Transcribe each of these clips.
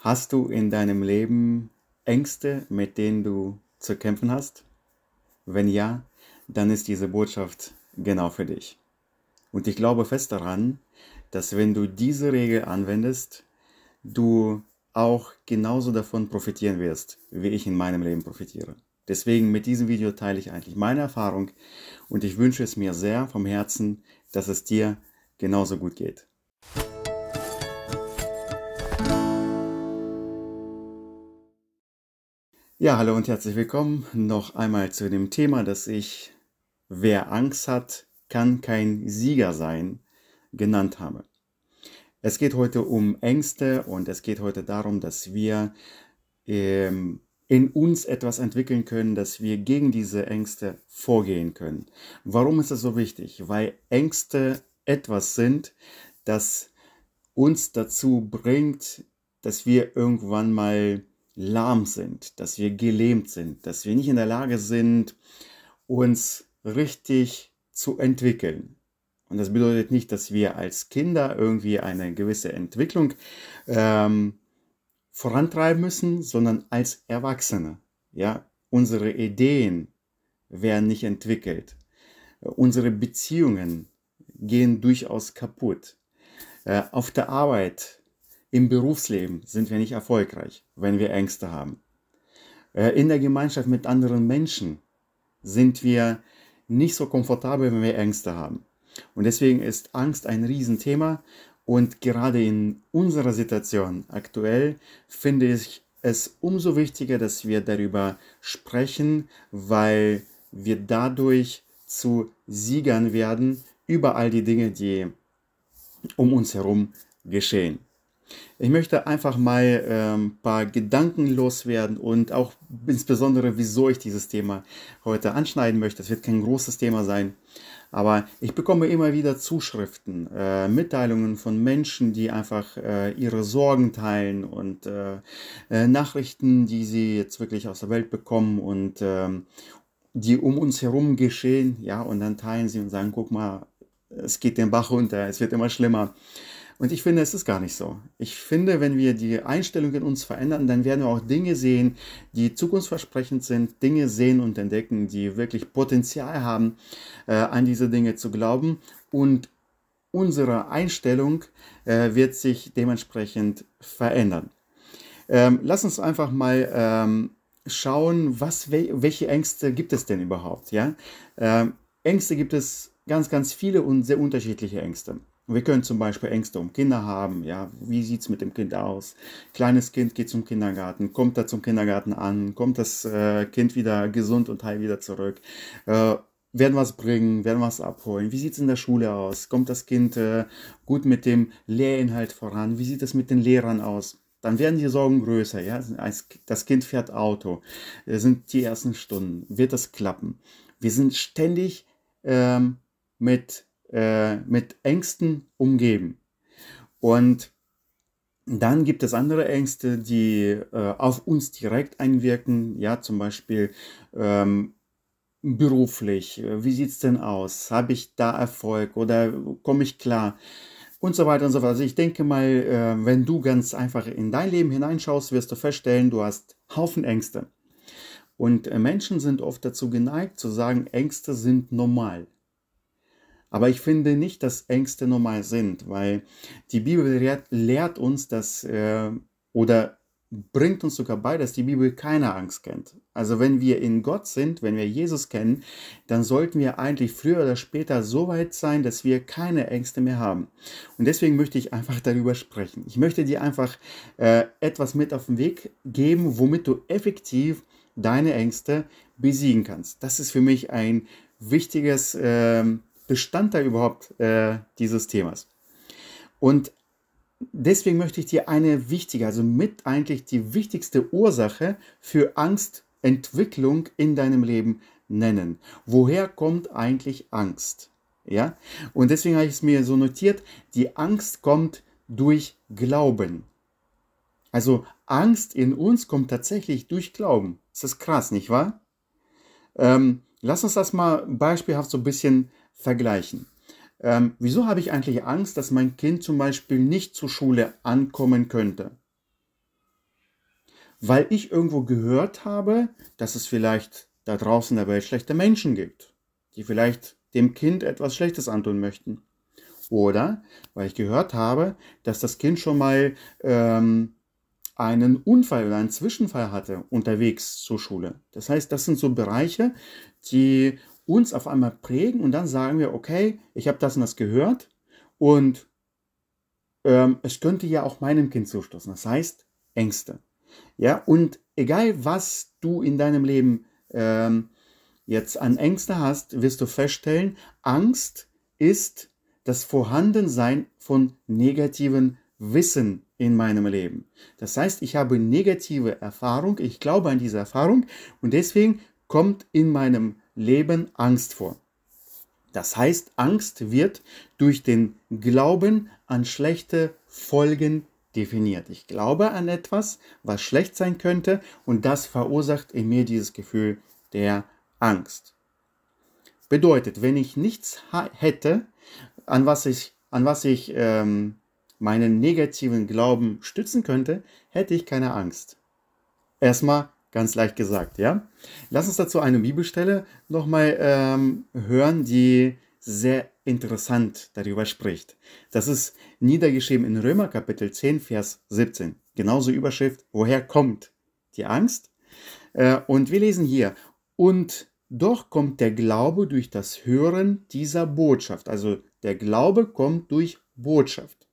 Hast du in deinem Leben Ängste, mit denen du zu kämpfen hast? Wenn ja, dann ist diese Botschaft genau für dich. Und ich glaube fest daran, dass wenn du diese Regel anwendest, du auch genauso davon profitieren wirst, wie ich in meinem Leben profitiere. Deswegen mit diesem Video teile ich eigentlich meine Erfahrung und ich wünsche es mir sehr vom Herzen, dass es dir genauso gut geht. Ja, hallo und herzlich willkommen noch einmal zu dem Thema, das ich Wer Angst hat, kann kein Sieger sein genannt habe. Es geht heute um Ängste und es geht heute darum, dass wir ähm, in uns etwas entwickeln können, dass wir gegen diese Ängste vorgehen können. Warum ist das so wichtig? Weil Ängste etwas sind, das uns dazu bringt, dass wir irgendwann mal lahm sind, dass wir gelähmt sind, dass wir nicht in der Lage sind, uns richtig zu entwickeln. Und das bedeutet nicht, dass wir als Kinder irgendwie eine gewisse Entwicklung ähm, vorantreiben müssen, sondern als Erwachsene. Ja, unsere Ideen werden nicht entwickelt. Unsere Beziehungen gehen durchaus kaputt. Äh, auf der Arbeit, im Berufsleben sind wir nicht erfolgreich, wenn wir Ängste haben. Äh, in der Gemeinschaft mit anderen Menschen sind wir nicht so komfortabel, wenn wir Ängste haben. Und deswegen ist Angst ein Riesenthema und gerade in unserer Situation aktuell finde ich es umso wichtiger, dass wir darüber sprechen, weil wir dadurch zu Siegern werden über all die Dinge, die um uns herum geschehen. Ich möchte einfach mal ein ähm, paar Gedanken loswerden und auch insbesondere, wieso ich dieses Thema heute anschneiden möchte. Es wird kein großes Thema sein. Aber ich bekomme immer wieder Zuschriften, äh, Mitteilungen von Menschen, die einfach äh, ihre Sorgen teilen und äh, äh Nachrichten, die sie jetzt wirklich aus der Welt bekommen und ähm, die um uns herum geschehen. Ja, und dann teilen sie und sagen, guck mal, es geht den Bach runter, es wird immer schlimmer. Und ich finde, es ist gar nicht so. Ich finde, wenn wir die Einstellung in uns verändern, dann werden wir auch Dinge sehen, die zukunftsversprechend sind, Dinge sehen und entdecken, die wirklich Potenzial haben, äh, an diese Dinge zu glauben. Und unsere Einstellung äh, wird sich dementsprechend verändern. Ähm, lass uns einfach mal ähm, schauen, was, welche Ängste gibt es denn überhaupt? Ja? Ähm, Ängste gibt es ganz, ganz viele und sehr unterschiedliche Ängste. Wir können zum Beispiel Ängste um Kinder haben. Ja, wie sieht es mit dem Kind aus? Kleines Kind geht zum Kindergarten, kommt da zum Kindergarten an, kommt das äh, Kind wieder gesund und heil wieder zurück. Äh, werden was bringen, werden was abholen. Wie sieht es in der Schule aus? Kommt das Kind äh, gut mit dem Lehrinhalt voran? Wie sieht es mit den Lehrern aus? Dann werden die Sorgen größer. Ja? Das Kind fährt Auto. Das sind die ersten Stunden. Wird das klappen? Wir sind ständig ähm, mit äh, mit Ängsten umgeben. Und dann gibt es andere Ängste, die äh, auf uns direkt einwirken, ja, zum Beispiel ähm, beruflich, äh, wie sieht es denn aus? Habe ich da Erfolg oder komme ich klar? und so weiter und so fort. Also ich denke mal, äh, wenn du ganz einfach in dein Leben hineinschaust, wirst du feststellen, du hast Haufen Ängste. Und äh, Menschen sind oft dazu geneigt zu sagen, Ängste sind normal. Aber ich finde nicht, dass Ängste normal sind, weil die Bibel lehrt, lehrt uns, dass äh, oder bringt uns sogar bei, dass die Bibel keine Angst kennt. Also wenn wir in Gott sind, wenn wir Jesus kennen, dann sollten wir eigentlich früher oder später so weit sein, dass wir keine Ängste mehr haben. Und deswegen möchte ich einfach darüber sprechen. Ich möchte dir einfach äh, etwas mit auf den Weg geben, womit du effektiv deine Ängste besiegen kannst. Das ist für mich ein wichtiges äh, bestand da überhaupt äh, dieses Themas. Und deswegen möchte ich dir eine wichtige, also mit eigentlich die wichtigste Ursache für Angstentwicklung in deinem Leben nennen. Woher kommt eigentlich Angst? Ja? Und deswegen habe ich es mir so notiert, die Angst kommt durch Glauben. Also Angst in uns kommt tatsächlich durch Glauben. Das ist krass, nicht wahr? Ähm, lass uns das mal beispielhaft so ein bisschen vergleichen. Ähm, wieso habe ich eigentlich Angst, dass mein Kind zum Beispiel nicht zur Schule ankommen könnte? Weil ich irgendwo gehört habe, dass es vielleicht da draußen in der Welt schlechte Menschen gibt, die vielleicht dem Kind etwas Schlechtes antun möchten. Oder weil ich gehört habe, dass das Kind schon mal ähm, einen Unfall oder einen Zwischenfall hatte unterwegs zur Schule. Das heißt, das sind so Bereiche, die uns auf einmal prägen und dann sagen wir, okay, ich habe das und das gehört und ähm, es könnte ja auch meinem Kind zustoßen. Das heißt Ängste. Ja, und egal was du in deinem Leben ähm, jetzt an Ängste hast, wirst du feststellen, Angst ist das Vorhandensein von negativen Wissen in meinem Leben. Das heißt, ich habe negative Erfahrung, ich glaube an diese Erfahrung und deswegen kommt in meinem Leben Angst vor. Das heißt, Angst wird durch den Glauben an schlechte Folgen definiert. Ich glaube an etwas, was schlecht sein könnte und das verursacht in mir dieses Gefühl der Angst. Bedeutet, wenn ich nichts hätte, an was ich, an was ich ähm, meinen negativen Glauben stützen könnte, hätte ich keine Angst. Erstmal Ganz leicht gesagt, ja. Lass uns dazu eine Bibelstelle nochmal ähm, hören, die sehr interessant darüber spricht. Das ist niedergeschrieben in Römer Kapitel 10, Vers 17. Genauso Überschrift, woher kommt die Angst? Äh, und wir lesen hier, und doch kommt der Glaube durch das Hören dieser Botschaft. Also der Glaube kommt durch Botschaft.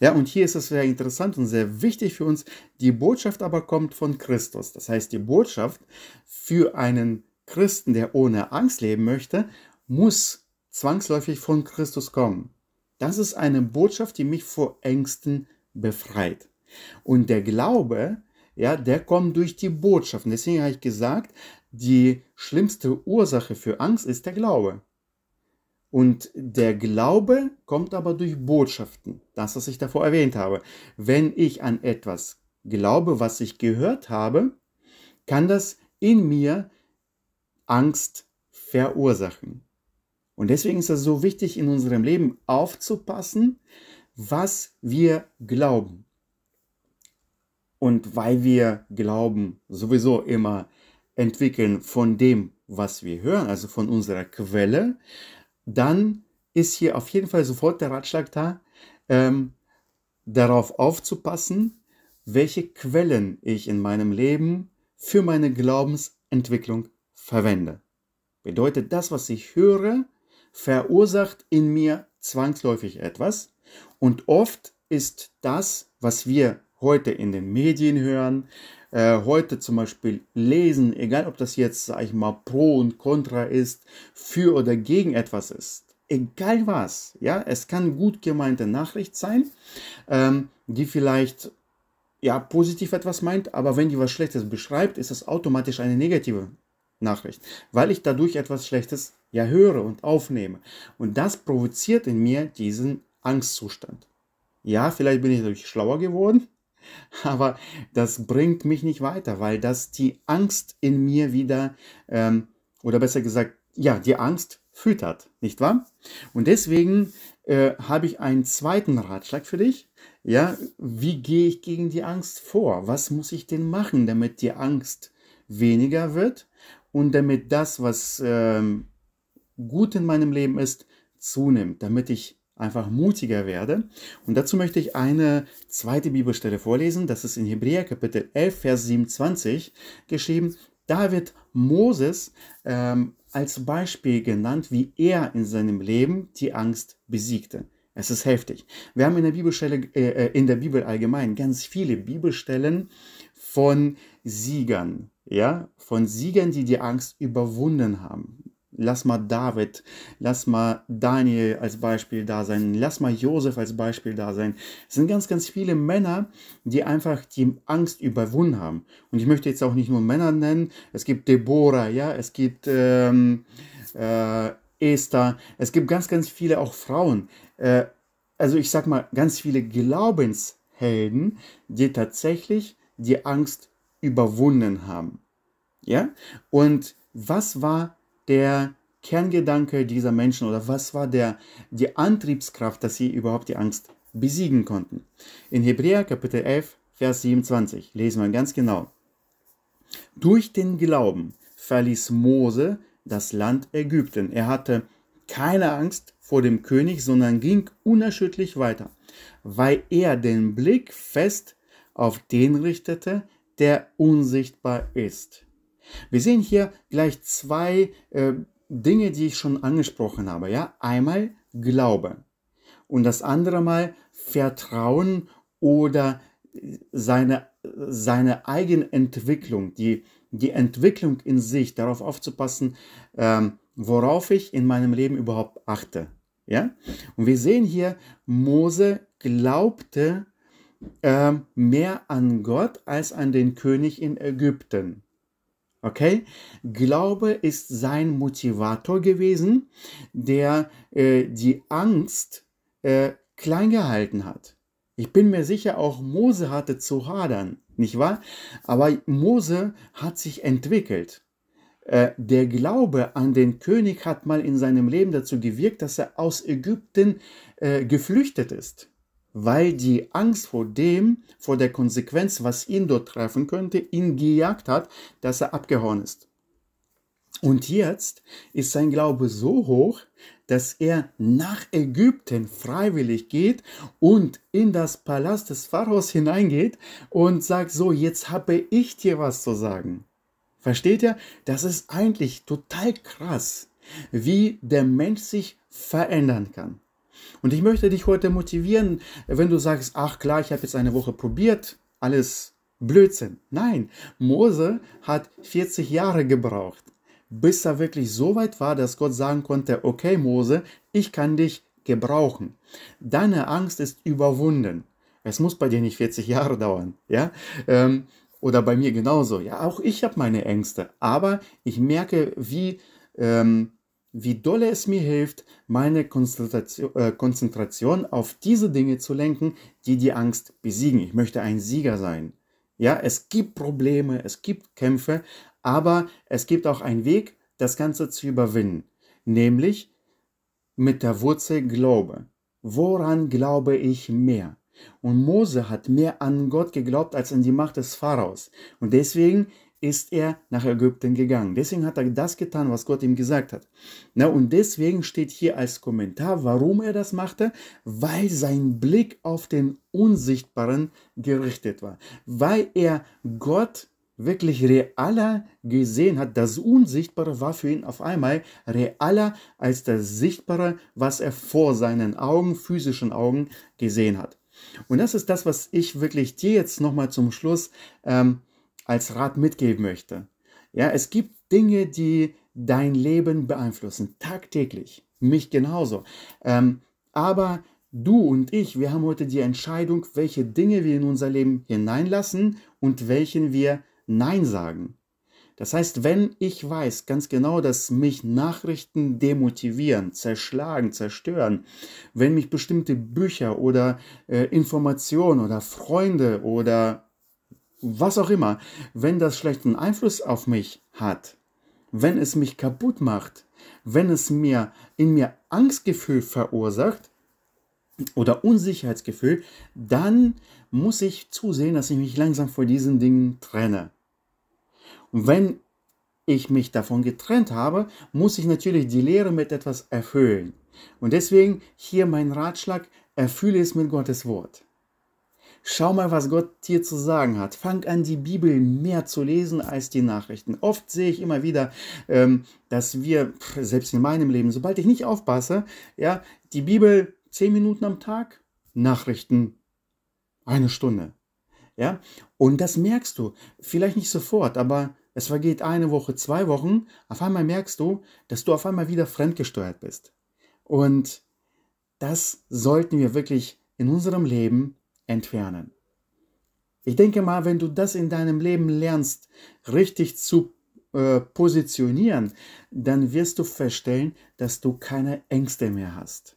Ja, und hier ist es sehr interessant und sehr wichtig für uns, die Botschaft aber kommt von Christus. Das heißt, die Botschaft für einen Christen, der ohne Angst leben möchte, muss zwangsläufig von Christus kommen. Das ist eine Botschaft, die mich vor Ängsten befreit. Und der Glaube, ja, der kommt durch die Botschaft. Und deswegen habe ich gesagt, die schlimmste Ursache für Angst ist der Glaube. Und der Glaube kommt aber durch Botschaften, das, was ich davor erwähnt habe. Wenn ich an etwas glaube, was ich gehört habe, kann das in mir Angst verursachen. Und deswegen ist es so wichtig, in unserem Leben aufzupassen, was wir glauben. Und weil wir Glauben sowieso immer entwickeln von dem, was wir hören, also von unserer Quelle, dann ist hier auf jeden Fall sofort der Ratschlag da, ähm, darauf aufzupassen, welche Quellen ich in meinem Leben für meine Glaubensentwicklung verwende. Bedeutet, das, was ich höre, verursacht in mir zwangsläufig etwas. Und oft ist das, was wir heute in den Medien hören, äh, heute zum Beispiel lesen, egal ob das jetzt, sag ich mal, pro und contra ist, für oder gegen etwas ist, egal was, ja, es kann gut gemeinte Nachricht sein, ähm, die vielleicht ja positiv etwas meint, aber wenn die was Schlechtes beschreibt, ist es automatisch eine negative Nachricht, weil ich dadurch etwas Schlechtes ja höre und aufnehme. Und das provoziert in mir diesen Angstzustand. Ja, vielleicht bin ich dadurch schlauer geworden, Aber das bringt mich nicht weiter, weil das die Angst in mir wieder, ähm, oder besser gesagt, ja, die Angst füttert, nicht wahr? Und deswegen äh, habe ich einen zweiten Ratschlag für dich. Ja, wie gehe ich gegen die Angst vor? Was muss ich denn machen, damit die Angst weniger wird und damit das, was ähm, gut in meinem Leben ist, zunimmt, damit ich einfach mutiger werde. Und dazu möchte ich eine zweite Bibelstelle vorlesen. Das ist in Hebräer Kapitel 11, Vers 27 geschrieben. Da wird Moses ähm, als Beispiel genannt, wie er in seinem Leben die Angst besiegte. Es ist heftig. Wir haben in der, Bibelstelle, äh, äh in der Bibel allgemein ganz viele Bibelstellen von Siegern, ja, von Siegern, die die Angst überwunden haben lass mal David, lass mal Daniel als Beispiel da sein, lass mal Josef als Beispiel da sein. Es sind ganz, ganz viele Männer, die einfach die Angst überwunden haben. Und ich möchte jetzt auch nicht nur Männer nennen, es gibt Deborah, ja, es gibt ähm, äh, Esther, es gibt ganz, ganz viele auch Frauen. Äh, also ich sag mal, ganz viele Glaubenshelden, die tatsächlich die Angst überwunden haben. Ja? Und was war der Kerngedanke dieser Menschen oder was war der, die Antriebskraft, dass sie überhaupt die Angst besiegen konnten. In Hebräer Kapitel 11, Vers 27 lesen wir ganz genau. Durch den Glauben verließ Mose das Land Ägypten. Er hatte keine Angst vor dem König, sondern ging unerschütterlich weiter, weil er den Blick fest auf den richtete, der unsichtbar ist. Wir sehen hier gleich zwei äh, Dinge, die ich schon angesprochen habe. Ja? Einmal Glaube und das andere Mal Vertrauen oder äh, seine, seine Eigenentwicklung, die, die Entwicklung in sich, darauf aufzupassen, ähm, worauf ich in meinem Leben überhaupt achte. Ja? Und wir sehen hier, Mose glaubte ähm, mehr an Gott als an den König in Ägypten. Okay? Glaube ist sein Motivator gewesen, der äh, die Angst äh, klein gehalten hat. Ich bin mir sicher, auch Mose hatte zu hadern, nicht wahr? Aber Mose hat sich entwickelt. Äh, der Glaube an den König hat mal in seinem Leben dazu gewirkt, dass er aus Ägypten äh, geflüchtet ist weil die Angst vor dem, vor der Konsequenz, was ihn dort treffen könnte, ihn gejagt hat, dass er abgehauen ist. Und jetzt ist sein Glaube so hoch, dass er nach Ägypten freiwillig geht und in das Palast des Pharaos hineingeht und sagt so, jetzt habe ich dir was zu sagen. Versteht ihr? Das ist eigentlich total krass, wie der Mensch sich verändern kann. Und ich möchte dich heute motivieren, wenn du sagst, ach klar, ich habe jetzt eine Woche probiert, alles Blödsinn. Nein, Mose hat 40 Jahre gebraucht, bis er wirklich so weit war, dass Gott sagen konnte, okay Mose, ich kann dich gebrauchen. Deine Angst ist überwunden. Es muss bei dir nicht 40 Jahre dauern, ja? Ähm, oder bei mir genauso. Ja, auch ich habe meine Ängste, aber ich merke, wie ähm, wie dolle es mir hilft, meine äh, Konzentration, auf diese Dinge zu lenken, die die Angst besiegen. Ich möchte ein Sieger sein. Ja, es gibt Probleme, es gibt Kämpfe, aber es gibt auch einen Weg, das Ganze zu überwinden, nämlich mit der Wurzel Glaube. Woran glaube ich mehr? Und Mose hat mehr an Gott geglaubt als an die Macht des Pharaos. Und deswegen ist er nach Ägypten gegangen. Deswegen hat er das getan, was Gott ihm gesagt hat. Na, und deswegen steht hier als Kommentar, warum er das machte, weil sein Blick auf den Unsichtbaren gerichtet war, weil er Gott wirklich realer gesehen hat. Das Unsichtbare war für ihn auf einmal realer als das Sichtbare, was er vor seinen Augen, physischen Augen gesehen hat. Und das ist das, was ich wirklich dir jetzt nochmal zum Schluss ähm, als Rat mitgeben möchte. Ja, es gibt Dinge, die dein Leben beeinflussen, tagtäglich. Mich genauso. Ähm, aber du und ich, wir haben heute die Entscheidung, welche Dinge wir in unser Leben hineinlassen und welchen wir Nein sagen. Das heißt, wenn ich weiß ganz genau, dass mich Nachrichten demotivieren, zerschlagen, zerstören, wenn mich bestimmte Bücher oder äh, Informationen oder Freunde oder was auch immer, wenn das schlechten Einfluss auf mich hat, wenn es mich kaputt macht, wenn es mir in mir Angstgefühl verursacht oder Unsicherheitsgefühl, dann muss ich zusehen, dass ich mich langsam von diesen Dingen trenne. Und wenn ich mich davon getrennt habe, muss ich natürlich die Lehre mit etwas erfüllen. Und deswegen hier mein Ratschlag, erfülle es mit Gottes Wort. Schau mal, was Gott dir zu sagen hat. Fang an, die Bibel mehr zu lesen als die Nachrichten. Oft sehe ich immer wieder, ähm, dass wir, selbst in meinem Leben, sobald ich nicht aufpasse, ja, die Bibel zehn Minuten am Tag, Nachrichten eine Stunde. Ja, und das merkst du. Vielleicht nicht sofort, aber es vergeht eine Woche, zwei Wochen. Auf einmal merkst du, dass du auf einmal wieder fremdgesteuert bist. Und das sollten wir wirklich in unserem Leben entfernen. Ich denke mal, wenn du das in deinem Leben lernst, richtig zu äh, positionieren, dann wirst du feststellen, dass du keine Ängste mehr hast.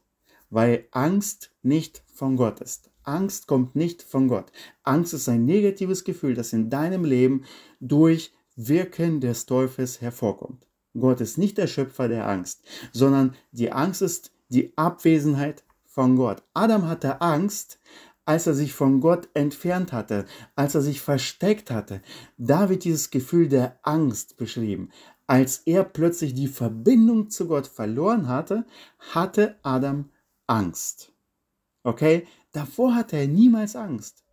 Weil Angst nicht von Gott ist. Angst kommt nicht von Gott. Angst ist ein negatives Gefühl, das in deinem Leben durch Wirken des Teufels hervorkommt. Gott ist nicht der Schöpfer der Angst, sondern die Angst ist die Abwesenheit von Gott. Adam hatte Angst, als er sich von Gott entfernt hatte, als er sich versteckt hatte. Da wird dieses Gefühl der Angst beschrieben. Als er plötzlich die Verbindung zu Gott verloren hatte, hatte Adam Angst. Okay? Davor hatte er niemals Angst.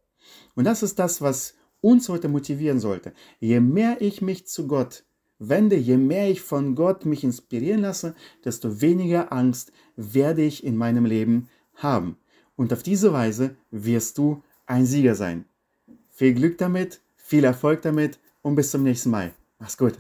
Und das ist das, was uns heute motivieren sollte. Je mehr ich mich zu Gott wende, je mehr ich von Gott mich inspirieren lasse, desto weniger Angst werde ich in meinem Leben haben. Und auf diese Weise wirst du ein Sieger sein. Viel Glück damit, viel Erfolg damit und bis zum nächsten Mal. Mach's gut.